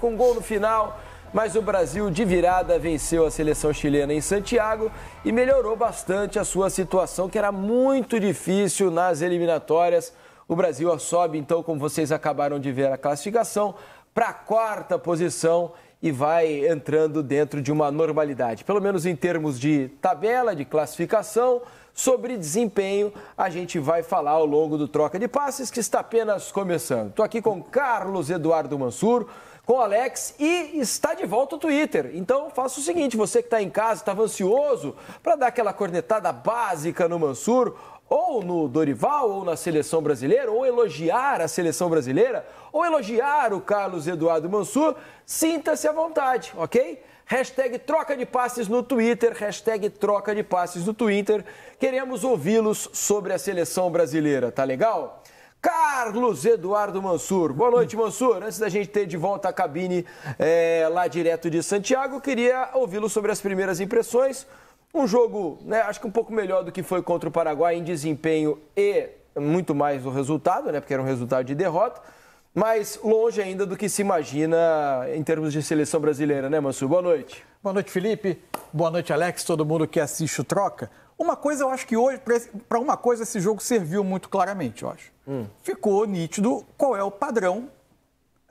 com gol no final, mas o Brasil de virada venceu a seleção chilena em Santiago e melhorou bastante a sua situação, que era muito difícil nas eliminatórias. O Brasil sobe, então, como vocês acabaram de ver a classificação, para a quarta posição e vai entrando dentro de uma normalidade. Pelo menos em termos de tabela, de classificação, sobre desempenho, a gente vai falar ao longo do Troca de Passes, que está apenas começando. Estou aqui com Carlos Eduardo Mansur com o Alex e está de volta o Twitter. Então faça o seguinte: você que está em casa, estava ansioso para dar aquela cornetada básica no Mansur, ou no Dorival, ou na seleção brasileira, ou elogiar a seleção brasileira, ou elogiar o Carlos Eduardo Mansur, sinta-se à vontade, ok? Hashtag troca de passes no Twitter, hashtag troca de passes no Twitter. Queremos ouvi-los sobre a seleção brasileira, tá legal? Carlos Eduardo Mansur. Boa noite, Mansur. Antes da gente ter de volta a cabine é, lá direto de Santiago, queria ouvi-lo sobre as primeiras impressões. Um jogo, né, acho que um pouco melhor do que foi contra o Paraguai em desempenho e muito mais o resultado, né, porque era um resultado de derrota, mas longe ainda do que se imagina em termos de seleção brasileira, né, Mansur? Boa noite. Boa noite, Felipe. Boa noite, Alex, todo mundo que assiste o Troca. Uma coisa eu acho que hoje, para uma coisa, esse jogo serviu muito claramente, eu acho ficou nítido qual é o padrão.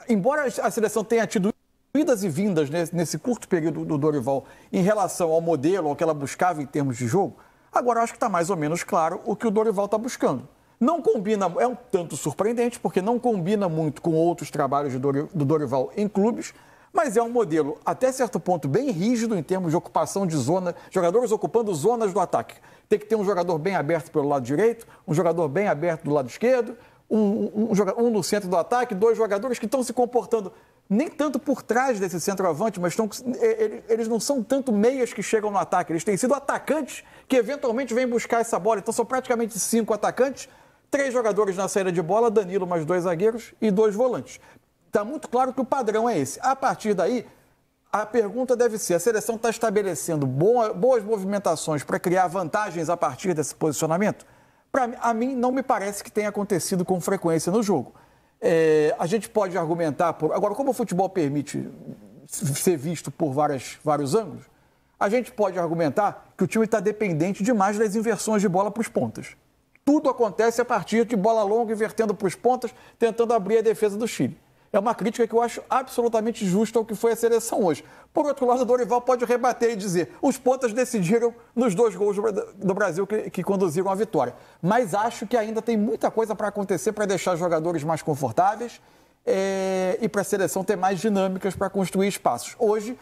Embora a seleção tenha tido idas e vindas nesse, nesse curto período do Dorival em relação ao modelo, ao que ela buscava em termos de jogo, agora acho que está mais ou menos claro o que o Dorival está buscando. Não combina, é um tanto surpreendente, porque não combina muito com outros trabalhos do Dorival em clubes, mas é um modelo até certo ponto bem rígido em termos de ocupação de zona, jogadores ocupando zonas do ataque. Tem que ter um jogador bem aberto pelo lado direito, um jogador bem aberto do lado esquerdo, um, um, um, um no centro do ataque, dois jogadores que estão se comportando nem tanto por trás desse centroavante, mas estão, é, eles não são tanto meias que chegam no ataque, eles têm sido atacantes que eventualmente vêm buscar essa bola. Então são praticamente cinco atacantes três jogadores na saída de bola, Danilo mais dois zagueiros e dois volantes. Está muito claro que o padrão é esse. A partir daí, a pergunta deve ser: a seleção está estabelecendo boa, boas movimentações para criar vantagens a partir desse posicionamento? Para a mim, não me parece que tenha acontecido com frequência no jogo. É, a gente pode argumentar por. Agora, como o futebol permite ser visto por várias, vários ângulos, a gente pode argumentar que o time está dependente demais das inversões de bola para os pontas. Tudo acontece a partir de bola longa invertendo para os pontas, tentando abrir a defesa do Chile é uma crítica que eu acho absolutamente justa ao que foi a seleção hoje. Por outro lado, o Dorival pode rebater e dizer: os pontas decidiram nos dois gols do Brasil que, que conduziram à vitória. Mas acho que ainda tem muita coisa para acontecer para deixar os jogadores mais confortáveis é, e para a seleção ter mais dinâmicas para construir espaços. Hoje,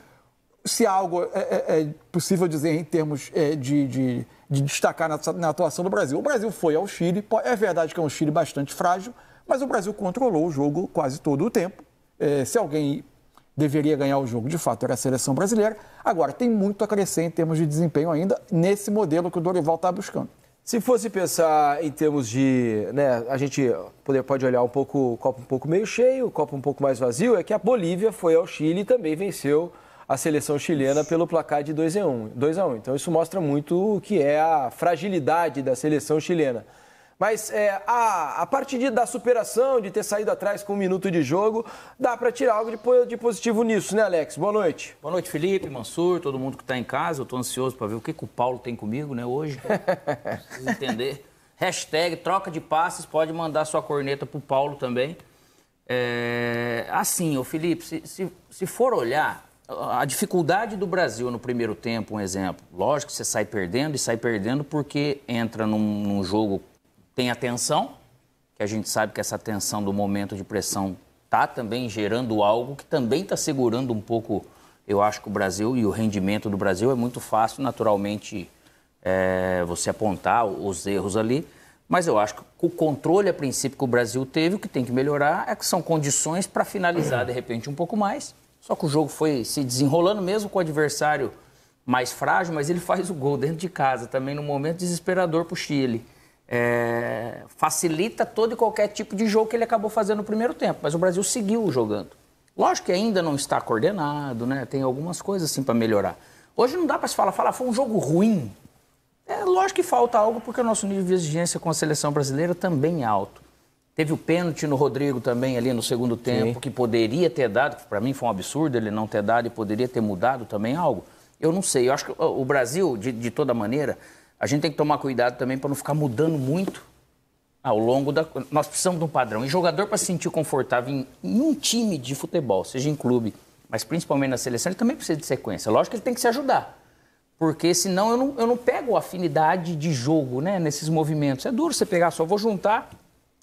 se algo é, é, é possível dizer em termos é, de, de, de, destacar na, na atuação do Brasil, o Brasil foi ao Chile, é verdade que é um Chile bastante frágil mas o Brasil controlou o jogo quase todo o tempo. É, se alguém deveria ganhar o jogo, de fato, era a seleção brasileira. Agora, tem muito a crescer em termos de desempenho ainda nesse modelo que o Dorival está buscando. Se fosse pensar em termos de, né, a gente poder, pode olhar um pouco o copo um pouco meio cheio, o copo um pouco mais vazio, é que a Bolívia foi ao Chile e também venceu a seleção chilena pelo placar de 2 a 1. 2 a 1. Então isso mostra muito o que é a fragilidade da seleção chilena. Mas é, a, a parte de, da superação, de ter saído atrás com um minuto de jogo, dá para tirar algo de, de, positivo nisso, né, Alex? Boa noite. Boa noite, Felipe, Mansur, todo mundo que está em casa. Eu estou ansioso para ver o que, que o Paulo tem comigo né, hoje. Preciso entender. Hashtag troca de passes, pode mandar sua corneta para o Paulo também. É, assim, ô Felipe, se, se, se for olhar a dificuldade do Brasil no primeiro tempo, um exemplo. Lógico que você sai perdendo e sai perdendo porque entra num, num jogo tem a tensão, que a gente sabe que essa tensão do momento de pressão está também gerando algo que também está segurando um pouco, eu acho que o Brasil e o rendimento do Brasil é muito fácil, naturalmente, é, você apontar os erros ali. Mas eu acho que o controle, a princípio, que o Brasil teve, o que tem que melhorar é que são condições para finalizar, de repente, um pouco mais. Só que o jogo foi se desenrolando, mesmo com o adversário mais frágil, mas ele faz o gol dentro de casa, também num momento desesperador para o Chile é, facilita todo e qualquer tipo de jogo que ele acabou fazendo no primeiro tempo. Mas o Brasil seguiu jogando. Lógico que ainda não está coordenado, né? Tem algumas coisas assim para melhorar. Hoje não dá para se falar, falar foi um jogo ruim. É lógico que falta algo porque o nosso nível de exigência com a seleção brasileira também é alto. Teve o pênalti no Rodrigo também ali no segundo tempo Sim. que poderia ter dado, que para mim foi um absurdo ele não ter dado e poderia ter mudado também algo. Eu não sei. Eu acho que o Brasil, de, de toda maneira, a gente tem que tomar cuidado também para não ficar mudando muito ao longo da. Nós precisamos de um padrão. E jogador, para se sentir confortável em, em, um time de futebol, seja em clube, mas principalmente na seleção, ele também precisa de sequência. Lógico que ele tem que se ajudar. Porque senão eu não, eu não pego a afinidade de jogo né, nesses movimentos. É duro você pegar, só vou juntar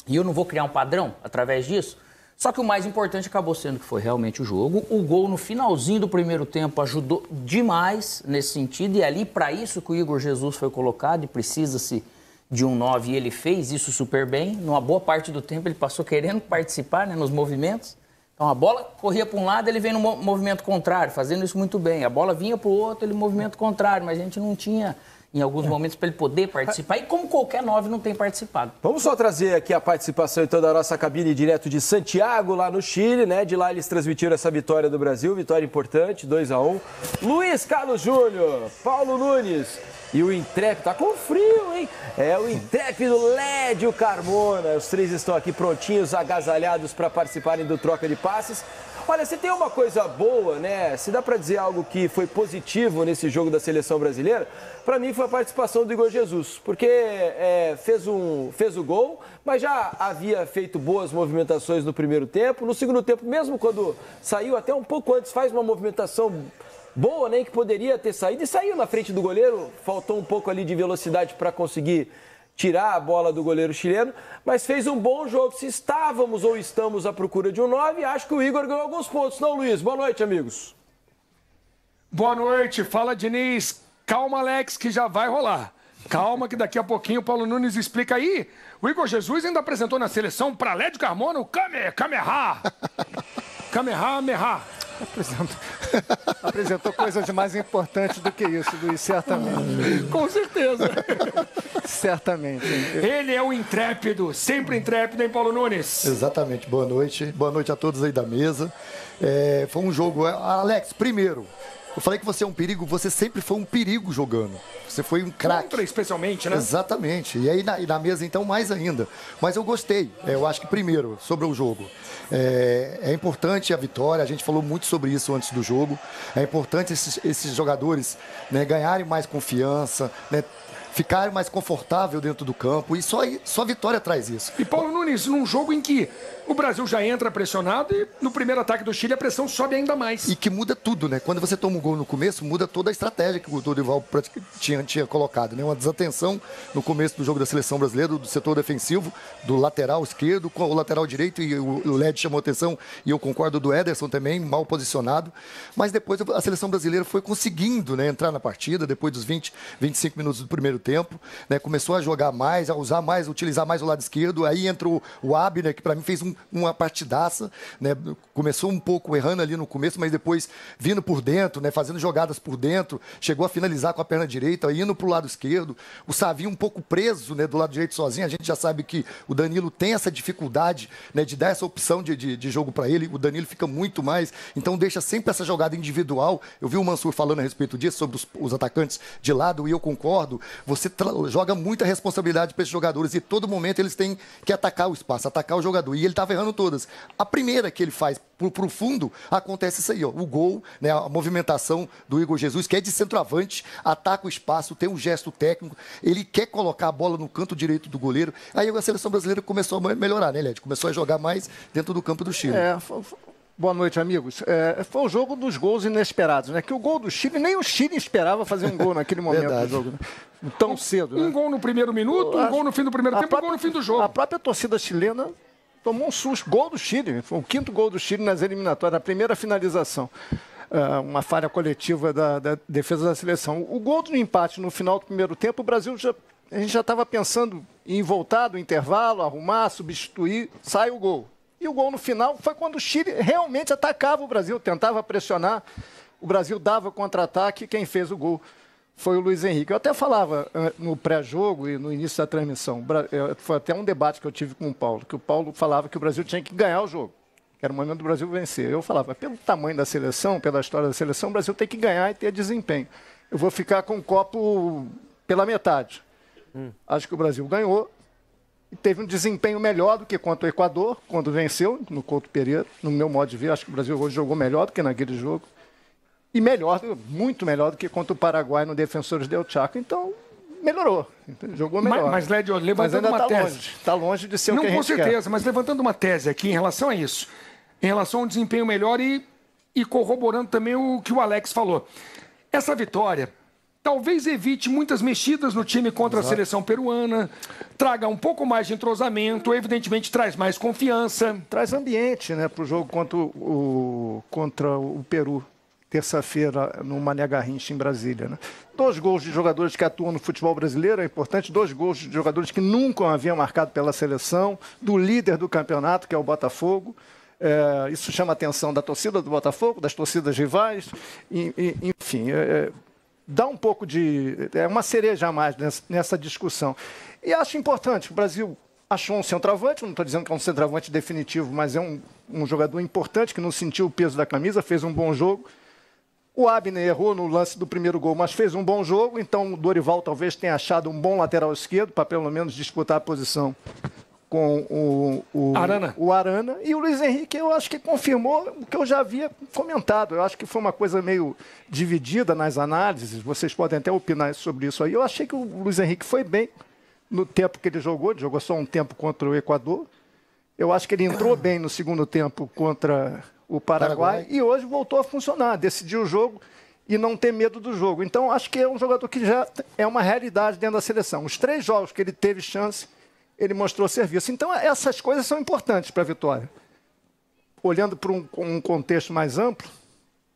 e eu não vou criar um padrão através disso. Só que o mais importante acabou sendo que foi realmente o jogo. O gol no finalzinho do primeiro tempo ajudou demais nesse sentido. E é ali, para isso que o Igor Jesus foi colocado e precisa-se de um 9, e ele fez isso super bem. Numa boa parte do tempo ele passou querendo participar né, nos movimentos. Então a bola corria para um lado, ele vem no movimento contrário, fazendo isso muito bem. A bola vinha para o outro, ele movimento contrário, mas a gente não tinha em alguns é. momentos para ele poder participar, e como qualquer nove não tem participado. Vamos só trazer aqui a participação então da nossa cabine direto de Santiago, lá no Chile, né? De lá eles transmitiram essa vitória do Brasil, vitória importante, 2 a 1 um. Luiz Carlos Júnior, Paulo Nunes e o intrépido, tá com frio, hein? É o intrépido Lédio Carmona. Os três estão aqui prontinhos, agasalhados para participarem do troca de passes. Olha, se tem uma coisa boa, né? Se dá para dizer algo que foi positivo nesse jogo da seleção brasileira, para mim foi a participação do Igor Jesus, porque é, fez, um, fez o gol, mas já havia feito boas movimentações no primeiro tempo. No segundo tempo, mesmo quando saiu até um pouco antes, faz uma movimentação boa, né? Que poderia ter saído e saiu na frente do goleiro. Faltou um pouco ali de velocidade para conseguir tirar a bola do goleiro chileno, mas fez um bom jogo. Se estávamos ou estamos à procura de um 9, acho que o Igor ganhou alguns pontos, não, Luiz? Boa noite, amigos. Boa noite, fala Diniz. Calma, Alex, que já vai rolar. Calma, que daqui a pouquinho o Paulo Nunes explica aí. O Igor Jesus ainda apresentou na seleção para Lédio Carmona o Kame, Kameha. Kamehameha. Apresentou, apresentou coisas mais importantes do que isso, Luiz, certamente. Com certeza. certamente. Ele é o intrépido, sempre intrépido, hein, Paulo Nunes? Exatamente. Boa noite. Boa noite a todos aí da mesa. É, foi um jogo. Alex, primeiro, eu falei que você é um perigo, você sempre foi um perigo jogando. Você foi um craque. especialmente, né? Exatamente. E aí na, na, mesa, então, mais ainda. Mas eu gostei. É, eu acho que, primeiro, sobre o jogo. É, é, importante a vitória, a gente falou muito sobre isso antes do jogo. É importante esses, esses jogadores né, ganharem mais confiança, né, ficarem mais confortável dentro do campo. E só, só a vitória traz isso. E Paulo Nunes, num jogo em que o Brasil já entra pressionado e no primeiro ataque do Chile a pressão sobe ainda mais. E que muda tudo, né? Quando você toma um gol no começo, muda toda a estratégia que o Dorival tinha, tinha colocado, né? Uma desatenção no começo do jogo da seleção brasileira, do setor defensivo, do lateral esquerdo, com o lateral direito, e o Led chamou atenção, e eu concordo do Ederson também, mal posicionado. Mas depois a seleção brasileira foi conseguindo né, entrar na partida, depois dos 20, 25 minutos do primeiro tempo, né? Começou a jogar mais, a usar mais, utilizar mais o lado esquerdo, aí entrou o Abner, que para mim fez um uma partidaça, né? Começou um pouco errando ali no começo, mas depois vindo por dentro, né? Fazendo jogadas por dentro, chegou a finalizar com a perna direita, indo para o lado esquerdo. O Savinho um pouco preso, né? Do lado direito sozinho. A gente já sabe que o Danilo tem essa dificuldade, né? De dar essa opção de, de, de jogo para ele. O Danilo fica muito mais, então deixa sempre essa jogada individual. Eu vi o Mansur falando a respeito disso sobre os, os atacantes de lado e eu concordo. Você joga muita responsabilidade para esses jogadores e todo momento eles têm que atacar o espaço, atacar o jogador. E ele está estava tá errando todas. A primeira que ele faz para o fundo, acontece isso aí, ó. O gol, né, a movimentação do Igor Jesus, que é de centroavante, ataca o espaço, tem um gesto técnico, ele quer colocar a bola no canto direito do goleiro. Aí a seleção brasileira começou a melhorar, né, Led? Começou a jogar mais dentro do campo do Chile. É, Boa noite, amigos. É, foi o jogo dos gols inesperados, né? Que o gol do Chile, nem o Chile esperava fazer um gol naquele momento do jogo. Né? Tão cedo. Né? Um gol no primeiro minuto, um gol no fim do primeiro tempo, própria, um gol no fim do jogo. A própria torcida chilena tomou um susto. Gol do Chile, foi o quinto gol do Chile nas eliminatórias, a primeira finalização. Uh, uma falha coletiva da, da, defesa da seleção. O gol do empate no final do primeiro tempo, o Brasil já. A gente já estava pensando em voltar do intervalo, arrumar, substituir, sai o gol. E o gol no final foi quando o Chile realmente atacava o Brasil, tentava pressionar. O Brasil dava contra-ataque, quem fez o gol foi o Luiz Henrique. Eu até falava eh, no pré-jogo e no início da transmissão, eh, foi até um debate que eu tive com o Paulo, que o Paulo falava que o Brasil tinha que ganhar o jogo. Era o momento do Brasil vencer. Eu falava, pelo tamanho da seleção, pela história da seleção, o Brasil tem que ganhar e ter desempenho. Eu vou ficar com o copo pela metade. Hum. Acho que o Brasil ganhou e teve um desempenho melhor do que contra o Equador, quando venceu, no Couto Pereira. No meu modo de ver, acho que o Brasil hoje jogou melhor do que naquele jogo e melhor, muito melhor do que contra o Paraguai no Defensores del Chaco. Então, melhorou. Jogou melhor. Mas, mas Led, levantando mas uma tá tese. Está longe de ser Não, o que Não, com certeza, quer. mas levantando uma tese aqui em relação a isso. Em relação ao desempenho melhor e, e corroborando também o que o Alex falou. Essa vitória talvez evite muitas mexidas no time contra Exato. a seleção peruana, traga um pouco mais de entrosamento, evidentemente traz mais confiança. Traz ambiente né, para o jogo contra o, contra o Peru terça-feira no Mané Garrincha, em Brasília. Né? Dois gols de jogadores que atuam no futebol brasileiro, é importante, dois gols de jogadores que nunca haviam marcado pela seleção, do líder do campeonato, que é o Botafogo. É, isso chama a atenção da torcida do Botafogo, das torcidas rivais, e, e, enfim, é, é dá um pouco de. É uma cereja a mais nessa, nessa discussão. E acho importante, o Brasil achou um centroavante, não estou dizendo que é um centroavante definitivo, mas é um, um jogador importante que não sentiu o peso da camisa, fez um bom jogo. O Abner errou no lance do primeiro gol, mas fez um bom jogo, então o Dorival talvez tenha achado um bom lateral esquerdo para pelo menos disputar a posição com o, o, Arana. o Arana. E o Luiz Henrique, eu acho que confirmou o que eu já havia comentado. Eu acho que foi uma coisa meio dividida nas análises, vocês podem até opinar sobre isso aí. Eu achei que o Luiz Henrique foi bem no tempo que ele jogou, ele jogou só um tempo contra o Equador. Eu acho que ele entrou bem no segundo tempo contra o Paraguai, Paraguai, e hoje voltou a funcionar, decidiu o jogo e não ter medo do jogo. Então, acho que é um jogador que já é uma realidade dentro da seleção. Os três jogos que ele teve chance, ele mostrou serviço. Então, essas coisas são importantes para a vitória. Olhando para um, um, contexto mais amplo,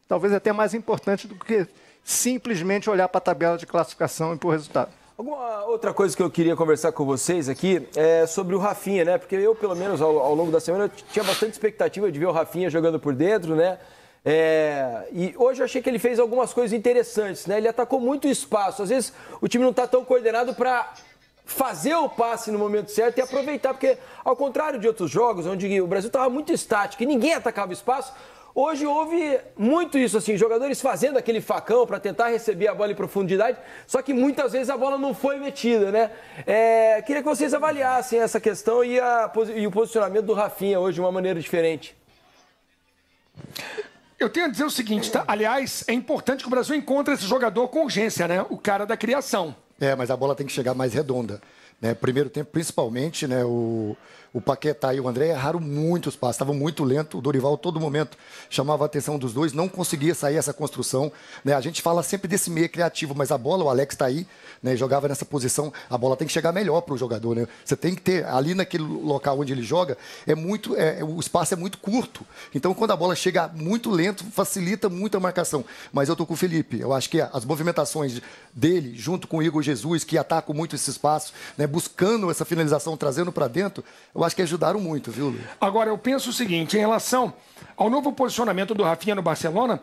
talvez até mais importante do que simplesmente olhar para a tabela de classificação e para o resultado. Alguma outra coisa que eu queria conversar com vocês aqui é sobre o Rafinha, né? Porque eu, pelo menos ao, ao longo da semana, tinha bastante expectativa de ver o Rafinha jogando por dentro, né? É, e hoje eu achei que ele fez algumas coisas interessantes, né? Ele atacou muito espaço. Às vezes o time não está tão coordenado para fazer o passe no momento certo e aproveitar, porque ao contrário de outros jogos, onde o Brasil estava muito estático e ninguém atacava espaço, Hoje houve muito isso, assim, jogadores fazendo aquele facão para tentar receber a bola em profundidade, só que muitas vezes a bola não foi metida, né? É, queria que vocês avaliassem essa questão e, a, e o posicionamento do Rafinha hoje de uma maneira diferente. Eu tenho a dizer o seguinte, tá? aliás, é importante que o Brasil encontre esse jogador com urgência, né? O cara da criação. É, mas a bola tem que chegar mais redonda. Né? Primeiro tempo, principalmente, né? O, o Paquetá e o André erraram muitos passos, estavam muito lento. O Dorival, todo momento, chamava a atenção dos dois, não conseguia sair essa construção. Né? A gente fala sempre desse meio criativo, mas a bola, o Alex está aí, né? jogava nessa posição, a bola tem que chegar melhor para o jogador. Né? Você tem que ter, ali naquele local onde ele joga, é muito, é, é, o espaço é muito curto. Então, quando a bola chega muito lento, facilita muito a marcação. Mas eu tô com o Felipe, eu acho que as movimentações dele, junto com o Igor Jesus, que atacam muito esse espaço, né? buscando essa finalização, trazendo para dentro, eu acho que ajudaram muito, viu, Luiz? Agora, eu penso o seguinte, em relação ao novo posicionamento do Rafinha no Barcelona,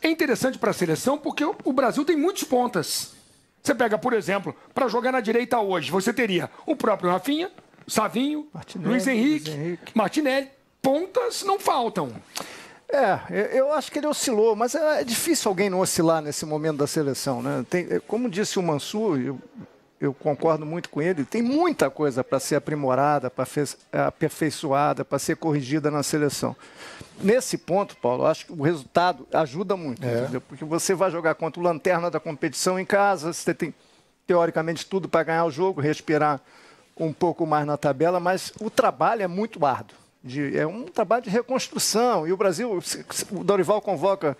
é interessante para a seleção porque o Brasil tem muitos pontas. Você pega, por exemplo, para jogar na direita hoje, você teria o próprio Rafinha, Savinho, Martinelli, Luiz, Henrique, Luiz Henrique, Martinelli. Pontas não faltam. É, eu acho que ele oscilou, mas é, é difícil alguém não oscilar nesse momento da seleção, né? Tem, é, como disse o Mansur, eu eu concordo muito com ele. Tem muita coisa para ser aprimorada, para ser aperfeiçoada, para ser corrigida na seleção. Nesse ponto, Paulo, acho que o resultado ajuda muito, é. Porque você vai jogar contra o lanterna da competição em casa, você tem teoricamente tudo para ganhar o jogo, respirar um pouco mais na tabela, mas o trabalho é muito árduo. De, é um trabalho de reconstrução. E o Brasil, o Dorival convoca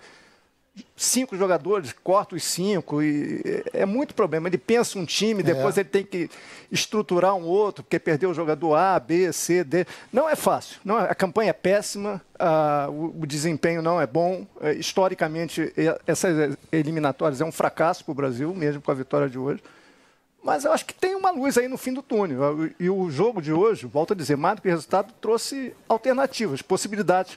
cinco jogadores, corta os cinco, e é, é muito problema. Ele pensa um time, é. depois é. ele tem que estruturar um outro, porque perdeu o jogador A, B, C, D. Não é fácil. Não é, a campanha é péssima, a, o, o, desempenho não é bom. É, historicamente, essas eliminatórias é um fracasso para o Brasil, mesmo com a vitória de hoje. Mas eu acho que tem uma luz aí no fim do túnel. E o jogo de hoje, volto a dizer, mais do que resultado, trouxe alternativas, possibilidades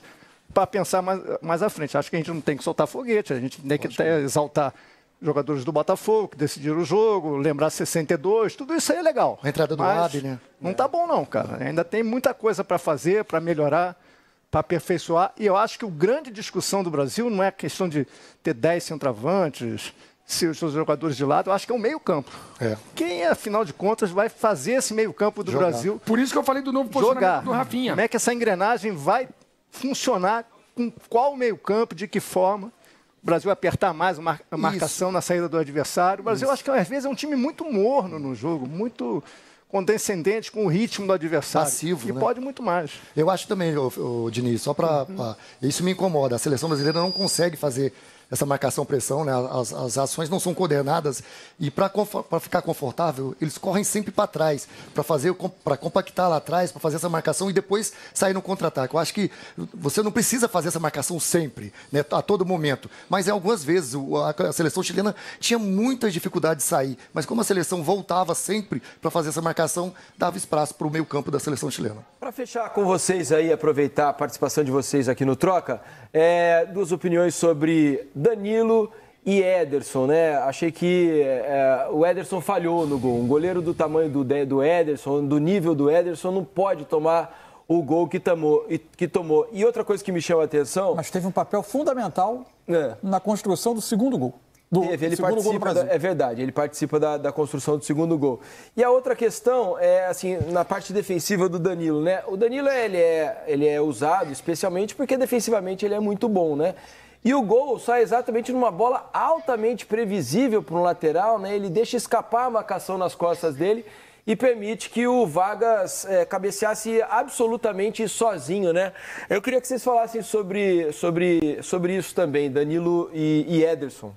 para pensar mais, mais à frente. Acho que a gente não tem que soltar foguete, a gente tem que até exaltar jogadores do Botafogo que decidiram o jogo, lembrar 62, tudo isso aí é legal. A entrada do Ab, né? Não tá bom não, cara. Ainda tem muita coisa para fazer, para melhorar, para aperfeiçoar. E eu acho que o grande discussão do Brasil não é a questão de ter 10 centroavantes, se os seus jogadores de lado, eu acho que é um meio-campo. É. Quem, afinal de contas, vai fazer esse meio-campo do jogar. Brasil? Por isso que eu falei do novo posicionamento jogar. do Rafinha. Como é que essa engrenagem vai funcionar com qual meio-campo, de que forma. O Brasil apertar mais a, marcação Isso. na saída do adversário. O Brasil, Isso. acho que às vezes é um time muito morno no jogo, muito condescendente com o ritmo do adversário. Passivo, e né? pode muito mais. Eu acho também, o Diniz, só para. Uhum. Isso me incomoda. A seleção brasileira não consegue fazer essa marcação-pressão, né? As, as, ações não são coordenadas e para ficar confortável, eles correm sempre para trás, para fazer para compactar lá atrás, para fazer essa marcação e depois sair no contra-ataque. Eu acho que você não precisa fazer essa marcação sempre, né? a todo momento, mas em algumas vezes a seleção chilena tinha muitas dificuldades de sair, mas como a seleção voltava sempre para fazer essa marcação, dava espaço para o meio-campo da seleção chilena. Para fechar com vocês aí, aproveitar a participação de vocês aqui no Troca, é, duas opiniões sobre Danilo e Ederson, né? Achei que é, é, o Ederson falhou no gol. Um goleiro do tamanho do, do Ederson, do nível do Ederson, não pode tomar o gol que tomou, que tomou. E outra coisa que me chama a atenção. Mas teve um papel fundamental é. na construção do segundo gol. Do, teve, ele segundo participa, gol do Brasil. Da, é verdade, ele participa da, da construção do segundo gol. E a outra questão é, assim, na parte defensiva do Danilo, né? O Danilo, ele é, ele é usado especialmente porque defensivamente ele é muito bom, né? E o gol sai exatamente numa bola altamente previsível para um lateral, né? Ele deixa escapar a marcação nas costas dele e permite que o Vargas é, cabeceasse absolutamente sozinho, né? Eu queria que vocês falassem sobre, sobre, sobre isso também, Danilo e, e Ederson.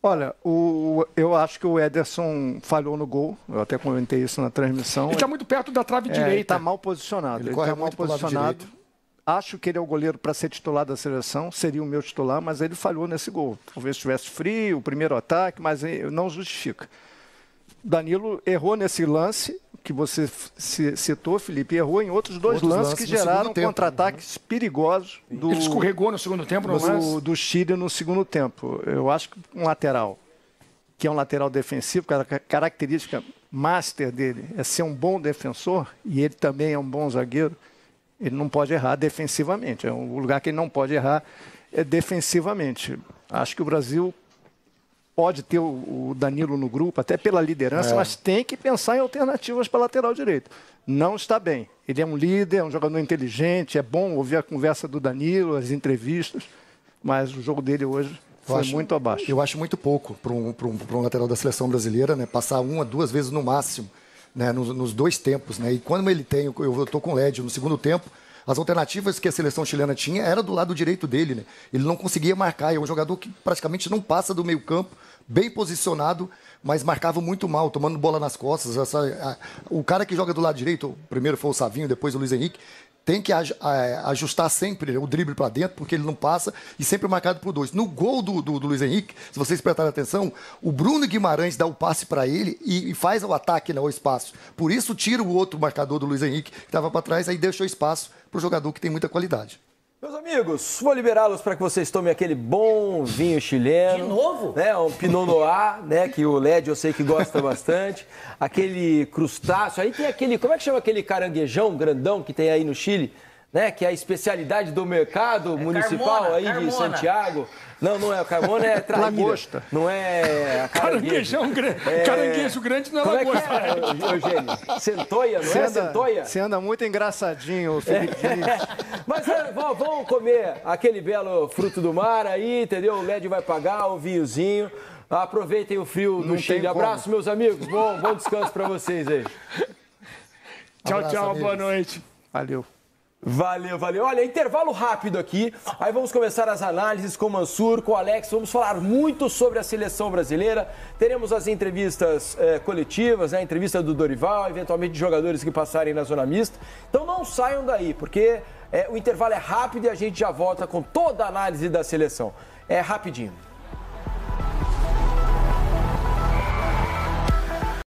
Olha, o, eu acho que o Ederson falhou no gol. Eu até comentei isso na transmissão. Ele está muito perto da trave é, direita. Está mal posicionado. Ele, ele corre tá mal posicionado. Acho que ele é o goleiro para ser titular da seleção, seria o meu titular, mas ele falhou nesse gol. Talvez estivesse frio, o primeiro ataque, mas eh, não justifica. Danilo errou nesse lance que você citou, Felipe, errou em outros dois outros lances, lances, que geraram contra-ataques né? perigosos. Do, ele escorregou no segundo tempo, no do, do Chile no segundo tempo. Eu acho que um lateral, que é um lateral defensivo, a característica master dele é ser um bom defensor, e ele também é um bom zagueiro ele não pode errar defensivamente. É um lugar que ele não pode errar é defensivamente. Acho que o Brasil pode ter o, Danilo no grupo, até pela liderança, é. mas tem que pensar em alternativas para lateral direito. Não está bem. Ele é um líder, é um jogador inteligente, é bom ouvir a conversa do Danilo, as entrevistas, mas o jogo dele hoje eu foi acho, muito abaixo. Eu acho muito pouco para um, um, um, lateral da seleção brasileira, né? Passar uma, duas vezes no máximo né, nos, nos, dois tempos. Né? E quando ele tem, eu estou com o Lédio no segundo tempo, as alternativas que a seleção chilena tinha era do lado direito dele. Né? Ele não conseguia marcar. É um jogador que praticamente não passa do meio campo, bem posicionado, mas marcava muito mal, tomando bola nas costas. Essa, a, o cara que joga do lado direito, primeiro foi o Savinho, depois o Luiz Henrique, tem que é, ajustar sempre o drible para dentro, porque ele não passa, e sempre marcado por dois. No gol do, do, do Luiz Henrique, se vocês prestarem atenção, o Bruno Guimarães dá o passe para ele e, e, faz o ataque né, ao espaço. Por isso, tira o outro marcador do Luiz Henrique, que estava para trás, aí deixa o espaço para o jogador que tem muita qualidade. Meus amigos, vou liberá-los para que vocês tomem aquele bom vinho chileno. De novo? Né, um Pinot Noir, né, que o LED eu sei que gosta bastante. Aquele crustáceo, aí tem aquele, como é que chama aquele caranguejão grandão que tem aí no Chile? né, que é a especialidade do mercado é municipal Carmona, aí Carmona. de Santiago. Não, não é. O Carmona é traíra. Lagosta. Não é caranguejão é grande. É... Caranguejo grande não é Como é lagosta. É Eugênio? Centoia, não você é anda, centoia? Você anda muito engraçadinho, Felipe é. Mas é, vamos comer aquele belo fruto do mar aí, entendeu? O LED vai pagar, o vinhozinho. Aproveitem o frio não do Chile. Abraço, como. meus amigos. Bom, bom descanso para vocês aí. tchau, Abraço, tchau. Amigos. Boa noite. Valeu. Valeu, valeu. Olha, intervalo rápido aqui. Aí vamos começar as análises com o Mansur, com o Alex. Vamos falar muito sobre a seleção brasileira. Teremos as entrevistas eh, coletivas, né? a entrevista do Dorival, eventualmente de jogadores que passarem na zona mista. Então não saiam daí, porque eh, o intervalo é rápido e a gente já volta com toda a análise da seleção. É rapidinho.